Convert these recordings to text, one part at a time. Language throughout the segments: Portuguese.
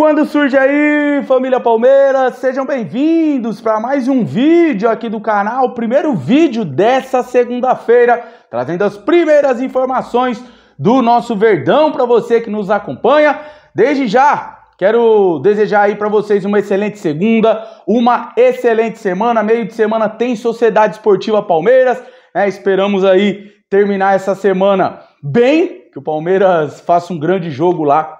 Quando surge aí, família Palmeiras, sejam bem-vindos para mais um vídeo aqui do canal, primeiro vídeo dessa segunda-feira, trazendo as primeiras informações do nosso Verdão para você que nos acompanha. Desde já, quero desejar aí para vocês uma excelente segunda, uma excelente semana. Meio de semana tem Sociedade Esportiva Palmeiras, né? Esperamos aí terminar essa semana bem, que o Palmeiras faça um grande jogo lá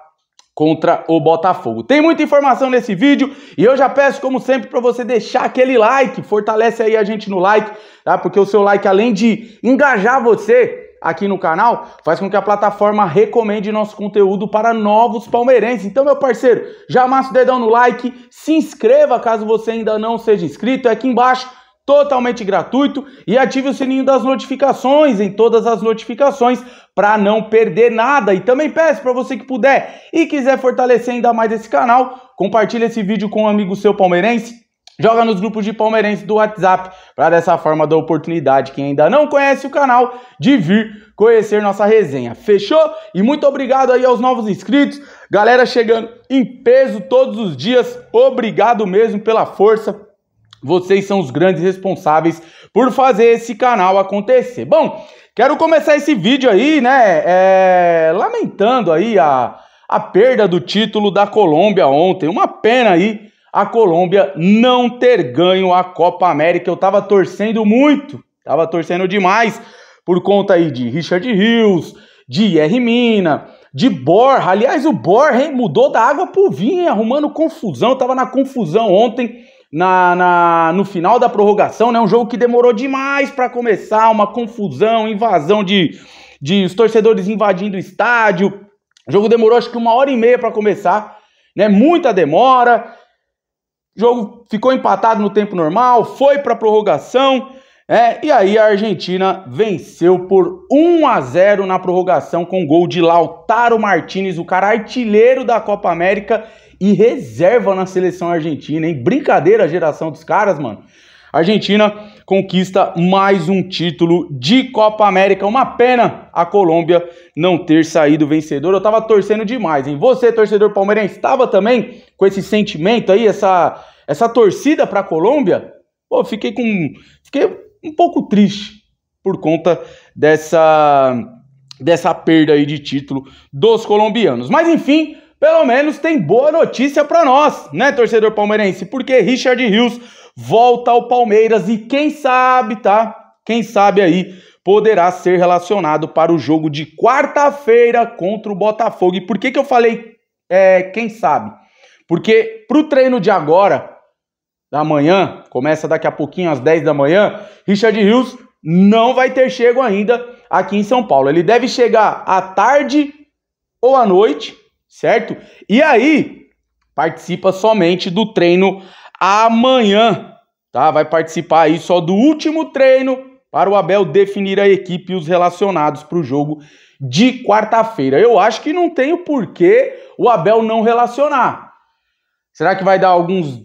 contra o Botafogo. Tem muita informação nesse vídeo e eu já peço, como sempre, para você deixar aquele like, fortalece aí a gente no like, tá? Porque o seu like, além de engajar você aqui no canal, faz com que a plataforma recomende nosso conteúdo para novos palmeirenses. Então, meu parceiro, já amassa o dedão no like, se inscreva caso você ainda não seja inscrito, é aqui embaixo totalmente gratuito e ative o sininho das notificações em todas as notificações para não perder nada. E também peço para você que puder e quiser fortalecer ainda mais esse canal, compartilhe esse vídeo com um amigo seu palmeirense. Joga nos grupos de palmeirenses do WhatsApp para dessa forma dar oportunidade quem ainda não conhece o canal de vir conhecer nossa resenha. Fechou? E muito obrigado aí aos novos inscritos, galera chegando em peso todos os dias. Obrigado mesmo pela força vocês são os grandes responsáveis por fazer esse canal acontecer. Bom, quero começar esse vídeo aí, né? É, lamentando aí a, a perda do título da Colômbia ontem. Uma pena aí a Colômbia não ter ganho a Copa América. Eu tava torcendo muito, tava torcendo demais por conta aí de Richard Rios, de R. Mina, de Borja. Aliás, o Borja hein, mudou da água pro vinho, hein, arrumando confusão. Eu tava na confusão ontem na, na, no final da prorrogação, né? Um jogo que demorou demais para começar, uma confusão, invasão de, de os torcedores invadindo o estádio. O jogo demorou acho que uma hora e meia para começar, né? Muita demora. O jogo ficou empatado no tempo normal, foi para prorrogação. É, e aí a Argentina venceu por 1 a 0 na prorrogação com gol de Lautaro Martinez, o cara artilheiro da Copa América e reserva na seleção argentina, hein? Brincadeira a geração dos caras, mano. Argentina conquista mais um título de Copa América. Uma pena a Colômbia não ter saído vencedora. Eu tava torcendo demais, hein? Você, torcedor palmeirense, estava também com esse sentimento aí, essa, essa torcida pra Colômbia? Pô, fiquei com. Fiquei um pouco triste por conta dessa. Dessa perda aí de título dos colombianos. Mas enfim, pelo menos tem boa notícia para nós, né, torcedor palmeirense? Porque Richard Rios volta ao Palmeiras e quem sabe, tá? Quem sabe aí poderá ser relacionado para o jogo de quarta-feira contra o Botafogo. E por que, que eu falei é, quem sabe? Porque pro treino de agora, da manhã, começa daqui a pouquinho às 10 da manhã, Richard Rios não vai ter chego ainda aqui em São Paulo. Ele deve chegar à tarde ou à noite, certo? E aí, participa somente do treino amanhã, tá? Vai participar aí só do último treino para o Abel definir a equipe e os relacionados para o jogo de quarta-feira. Eu acho que não tem o porquê o Abel não relacionar. Será que vai dar alguns,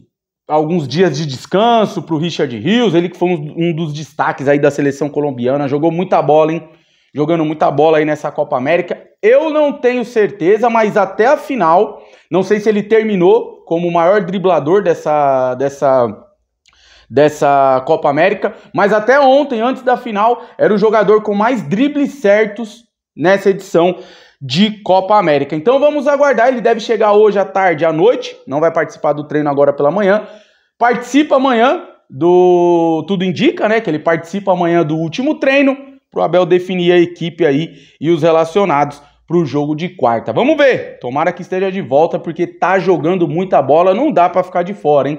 alguns dias de descanso para o Richard Rios? Ele que foi um, um dos destaques aí da seleção colombiana, jogou muita bola, hein? Jogando muita bola aí nessa Copa América. Eu não tenho certeza, mas até a final, não sei se ele terminou como o maior driblador dessa dessa dessa Copa América, mas até ontem, antes da final, era o jogador com mais dribles certos nessa edição de Copa América. Então vamos aguardar, ele deve chegar hoje à tarde, à noite, não vai participar do treino agora pela manhã. Participa amanhã do tudo indica, né, que ele participa amanhã do último treino para o Abel definir a equipe aí e os relacionados para o jogo de quarta. Vamos ver. Tomara que esteja de volta porque tá jogando muita bola, não dá para ficar de fora, hein?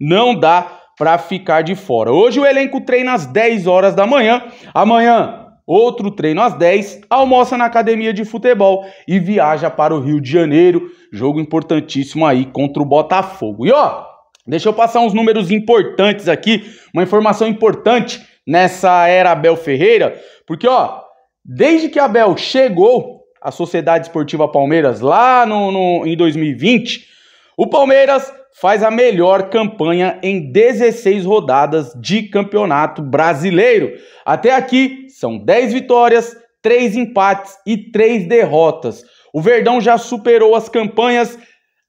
Não dá para ficar de fora. Hoje o elenco treina às 10 horas da manhã. Amanhã outro treino às 10, almoça na academia de futebol e viaja para o Rio de Janeiro, jogo importantíssimo aí contra o Botafogo. E ó, deixa eu passar uns números importantes aqui, uma informação importante nessa era Abel Ferreira, porque ó, desde que Abel chegou a Sociedade Esportiva Palmeiras lá no, no, em 2020, o Palmeiras faz a melhor campanha em 16 rodadas de campeonato brasileiro. Até aqui são 10 vitórias, 3 empates e 3 derrotas. O Verdão já superou as campanhas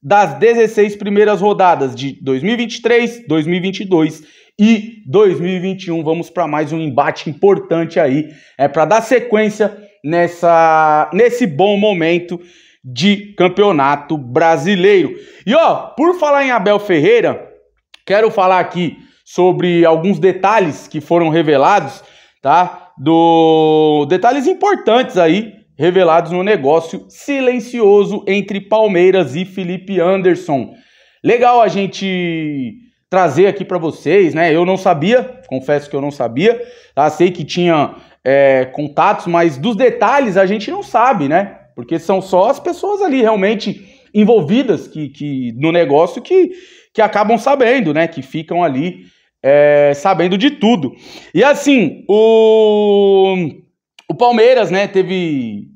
das 16 primeiras rodadas de 2023, 2022 e 2021. Vamos para mais um embate importante aí, é para dar sequência nessa, nesse bom momento de campeonato brasileiro. E ó, por falar em Abel Ferreira, quero falar aqui sobre alguns detalhes que foram revelados, tá? Do detalhes importantes aí revelados no negócio silencioso entre Palmeiras e Felipe Anderson. Legal a gente trazer aqui para vocês, né? Eu não sabia, confesso que eu não sabia. Tá? Sei que tinha é, contatos, mas dos detalhes a gente não sabe, né? Porque são só as pessoas ali realmente envolvidas que, que no negócio que, que acabam sabendo, né? Que ficam ali é, sabendo de tudo. E assim, o, o Palmeiras, né? Teve.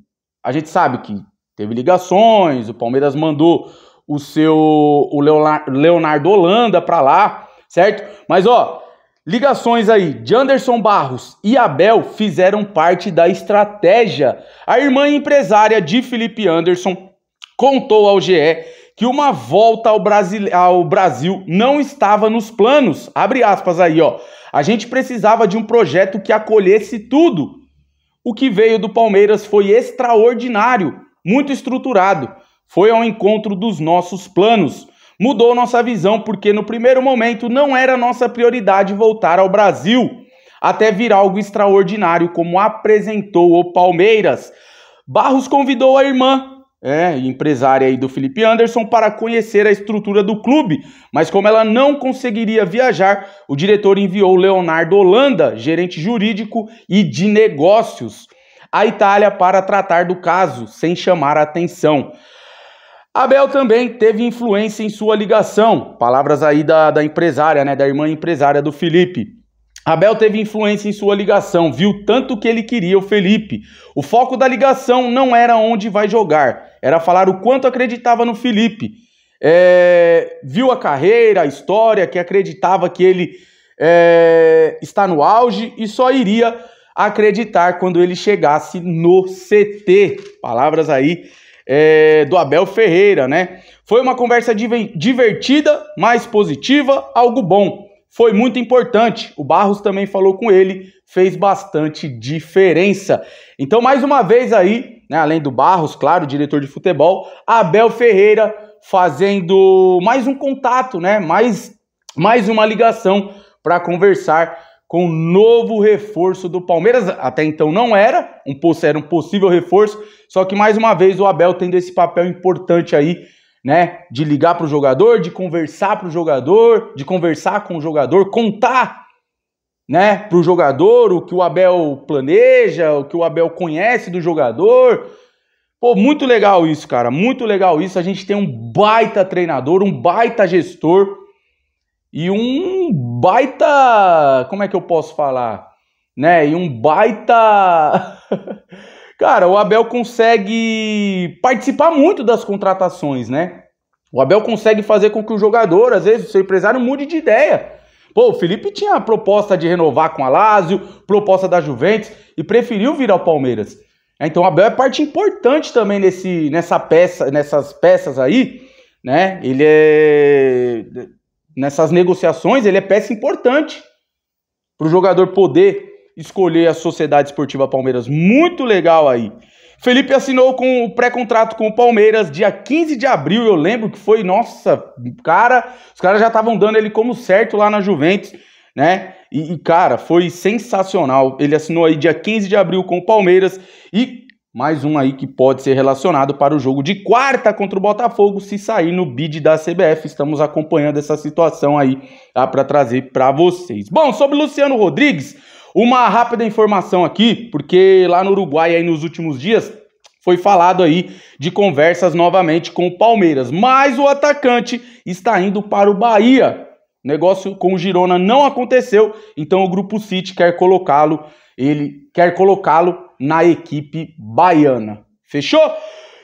A gente sabe que teve ligações, o Palmeiras mandou o seu o Leonardo Holanda para lá, certo? Mas ó, Ligações aí de Anderson Barros e Abel fizeram parte da estratégia. A irmã empresária de Felipe Anderson contou ao GE que uma volta ao Brasil, ao Brasil não estava nos planos. Abre aspas aí, ó. A gente precisava de um projeto que acolhesse tudo. O que veio do Palmeiras foi extraordinário, muito estruturado. Foi ao encontro dos nossos planos mudou nossa visão porque no primeiro momento não era nossa prioridade voltar ao Brasil até vir algo extraordinário como apresentou o Palmeiras. Barros convidou a irmã, é, empresária aí do Felipe Anderson, para conhecer a estrutura do clube, mas como ela não conseguiria viajar, o diretor enviou Leonardo Holanda, gerente jurídico e de negócios, à Itália para tratar do caso, sem chamar a atenção. Abel também teve influência em sua ligação, palavras aí da, da empresária, né, da irmã empresária do Felipe. Abel teve influência em sua ligação, viu tanto que ele queria o Felipe. O foco da ligação não era onde vai jogar, era falar o quanto acreditava no Felipe. É, viu a carreira, a história, que acreditava que ele é, está no auge e só iria acreditar quando ele chegasse no CT. Palavras aí é, do Abel Ferreira, né? Foi uma conversa divertida, mais positiva, algo bom. Foi muito importante. O Barros também falou com ele, fez bastante diferença. Então, mais uma vez aí, né, além do Barros, claro, diretor de futebol, Abel Ferreira fazendo mais um contato, né? Mais, mais uma ligação para conversar com o novo reforço do Palmeiras. Até então não era, um, era um possível reforço, só que mais uma vez o Abel tendo esse papel importante aí, né? De ligar para o jogador, de conversar para o jogador, de conversar com o jogador, contar né, para o jogador o que o Abel planeja, o que o Abel conhece do jogador. Pô, muito legal isso, cara. Muito legal isso. A gente tem um baita treinador, um baita gestor e um baita. Como é que eu posso falar? Né? E um baita. Cara, o Abel consegue participar muito das contratações, né? O Abel consegue fazer com que o jogador, às vezes, o seu empresário mude de ideia. Pô, o Felipe tinha a proposta de renovar com a Lazio, proposta da Juventus e preferiu vir ao Palmeiras. É, então o Abel é parte importante também nesse, nessa peça, nessas peças aí, né? Ele é nessas negociações, ele é peça importante para o jogador poder escolher a Sociedade Esportiva Palmeiras. Muito legal aí. Felipe assinou com o pré-contrato com o Palmeiras dia 15 de abril, eu lembro que foi, nossa, cara, os caras já estavam dando ele como certo lá na Juventus, né? E, e, cara, foi sensacional. Ele assinou aí dia 15 de abril com o Palmeiras e mais um aí que pode ser relacionado para o jogo de quarta contra o Botafogo, se sair no bid da CBF. Estamos acompanhando essa situação aí tá, para trazer para vocês. Bom, sobre Luciano Rodrigues, uma rápida informação aqui, porque lá no Uruguai aí nos últimos dias foi falado aí de conversas novamente com o Palmeiras, mas o atacante está indo para o Bahia. O negócio com o Girona não aconteceu, então o grupo City quer colocá-lo, ele quer colocá-lo na equipe baiana. Fechou?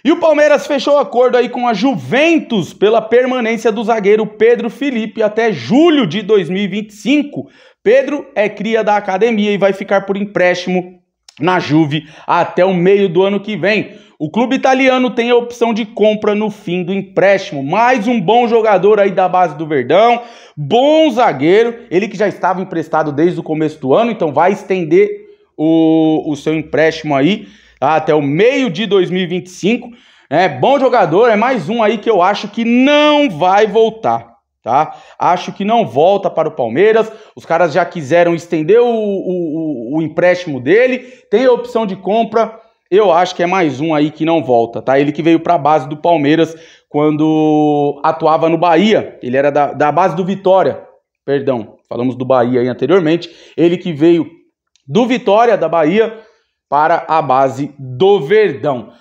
E o Palmeiras fechou acordo aí com a Juventus pela permanência do zagueiro Pedro Felipe até julho de 2025. Pedro é cria da academia e vai ficar por empréstimo na Juve até o meio do ano que vem. O clube italiano tem a opção de compra no fim do empréstimo. Mais um bom jogador aí da base do Verdão, bom zagueiro, ele que já estava emprestado desde o começo do ano, então vai estender o, o seu empréstimo aí tá? até o meio de 2025. É né? bom jogador, é mais um aí que eu acho que não vai voltar tá? Acho que não volta para o Palmeiras. Os caras já quiseram estender o, o, o, empréstimo dele, tem a opção de compra. Eu acho que é mais um aí que não volta, tá? Ele que veio para a base do Palmeiras quando atuava no Bahia. Ele era da, da base do Vitória, perdão, falamos do Bahia aí anteriormente. Ele que veio do Vitória da Bahia para a base do Verdão.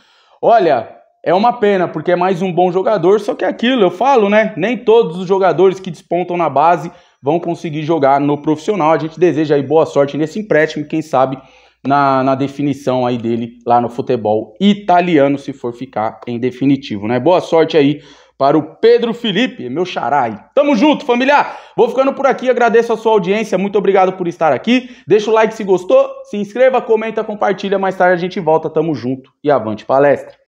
Olha, é uma pena porque é mais um bom jogador, só que é aquilo eu falo, né? Nem todos os jogadores que despontam na base vão conseguir jogar no profissional. A gente deseja aí boa sorte nesse empréstimo, quem sabe na, na definição aí dele lá no futebol italiano, se for ficar em definitivo, né? Boa sorte aí para o Pedro Felipe, é meu xarai. Tamo junto, familiar! Vou ficando por aqui, agradeço a sua audiência, muito obrigado por estar aqui. Deixa o like se gostou, se inscreva, comenta, compartilha, mais tarde a gente volta, tamo junto e avante palestra!